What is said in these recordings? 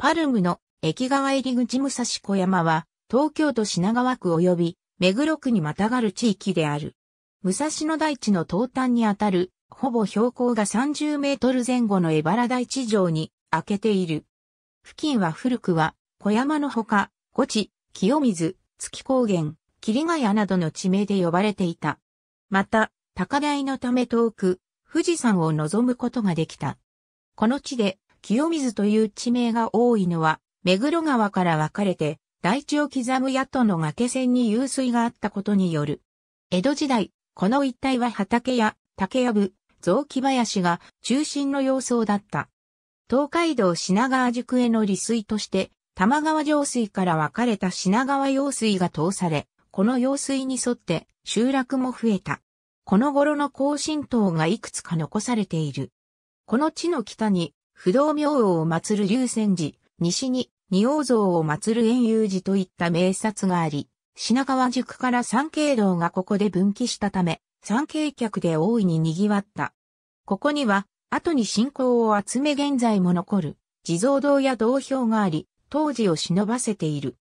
パルムの駅側入り口武蔵小山は、東京都品川区及び目黒区にまたがる地域である。武蔵野台地の東端にあたる、ほぼ標高が30メートル前後の江原台地上に開けている。付近は古くは、小山のほか、五地、清水、月高原、霧ヶ谷などの地名で呼ばれていた。また、高台のため遠く、富士山を望むことができた。この地で、清水という地名が多いのは、目黒川から分かれて、大地を刻む野党の崖線に湧水があったことによる。江戸時代、この一帯は畑や竹やぶ、雑木林が中心の様相だった。東海道品川宿への利水として、玉川上水から分かれた品川用水が通され、この用水に沿って集落も増えた。この頃の更新島がいくつか残されている。この地の北に不動明王を祀る龍泉寺、西に仁王像を祀る円遊寺といった名刹があり、品川宿から三景道がここで分岐したため、三景客で大いに賑わった。ここには、後に信仰を集め現在も残る、地蔵堂や道標があり、当時を忍ばせている。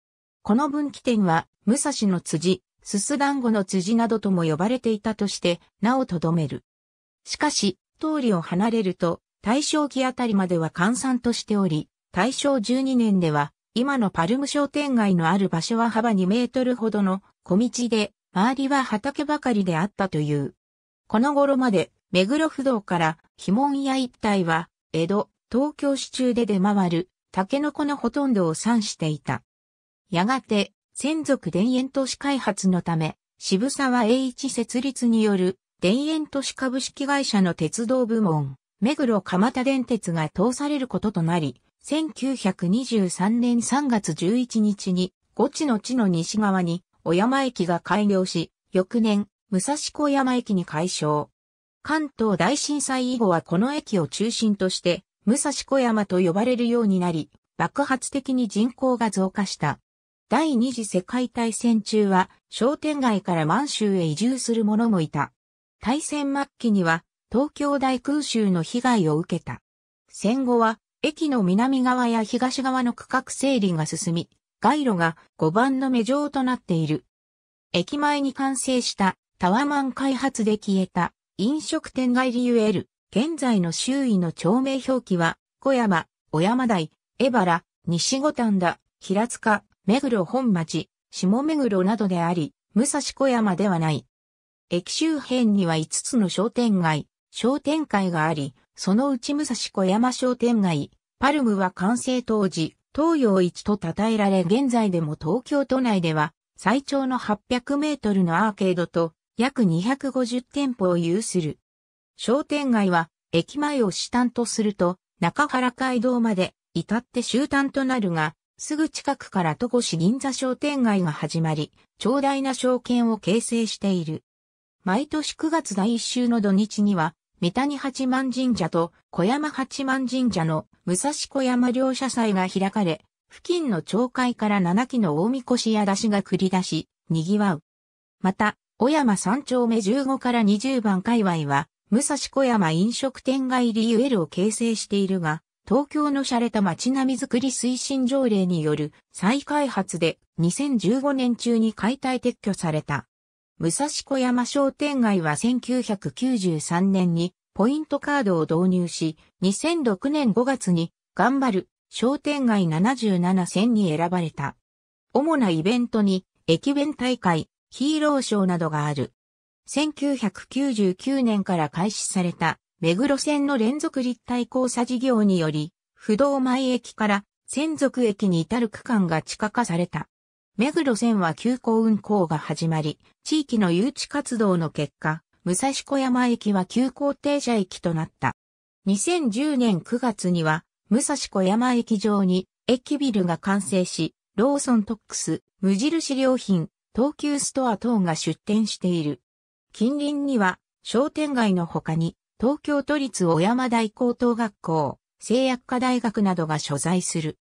この分岐点は、武蔵の辻、すす団子の辻などとも呼ばれていたとして、名をとどめる。しかし、通りを離れると、大正期あたりまでは閑散としており、大正12年では、今のパルム商店街のある場所は幅2メートルほどの小道で、周りは畑ばかりであったという。この頃まで、目黒不動から鬼門屋一帯は、江戸、東京市中で出回る、竹の子のほとんどを産していた。やがて、専属田園都市開発のため、渋沢栄一設立による田園都市株式会社の鉄道部門、目黒蒲田電鉄が通されることとなり、1923年3月11日に、五地の地の西側に、小山駅が開業し、翌年、武蔵小山駅に改称。関東大震災以後はこの駅を中心として、武蔵小山と呼ばれるようになり、爆発的に人口が増加した。第二次世界大戦中は商店街から満州へ移住する者もいた。大戦末期には東京大空襲の被害を受けた。戦後は、駅の南側や東側の区画整理が進み、街路が5番の目状となっている。駅前に完成したタワマン開発で消えた飲食店街理由エル。現在の周囲の町名表記は、小山、小山台、江原、西五反田、平塚、目黒本町、下目黒などであり、武蔵小山ではない。駅周辺には5つの商店街、商店会があり、そのうち武蔵小山商店街、パルムは完成当時、東洋一と称えられ現在でも東京都内では最長の800メートルのアーケードと約250店舗を有する。商店街は駅前を主端とすると中原街道まで至って終端となるが、すぐ近くから戸越銀座商店街が始まり、長大な商圏を形成している。毎年9月第1週の土日には、三谷八幡神社と小山八幡神社の武蔵小山両社祭が開かれ、付近の町会から7基の大神輿や出しが繰り出し、賑わう。また、小山三丁目15から20番界隈は、武蔵小山飲食店街リユエルを形成しているが、東京の洒落た街並みづくり推進条例による再開発で2015年中に解体撤去された。武蔵小山商店街は1993年にポイントカードを導入し、2006年5月に頑張る商店街77選に選ばれた。主なイベントに駅弁大会、ヒーローショーなどがある。1999年から開始された目黒線の連続立体交差事業により、不動前駅から専属駅に至る区間が地下化された。目黒線は急行運行が始まり、地域の誘致活動の結果、武蔵小山駅は急行停車駅となった。2010年9月には、武蔵小山駅上に駅ビルが完成し、ローソントックス、無印良品、東急ストア等が出店している。近隣には商店街の他に東京都立小山大高等学校、製薬科大学などが所在する。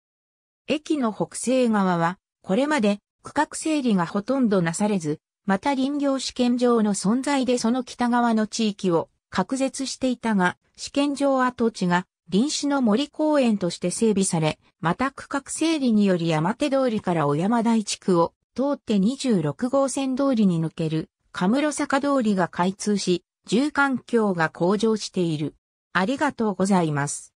駅の北西側はこれまで区画整理がほとんどなされず、また林業試験場の存在でその北側の地域を隔絶していたが、試験場跡地が臨死の森公園として整備され、また区画整理により山手通りから小山台地区を通って26号線通りに抜ける、カムロ坂通りが開通し、住環境が向上している。ありがとうございます。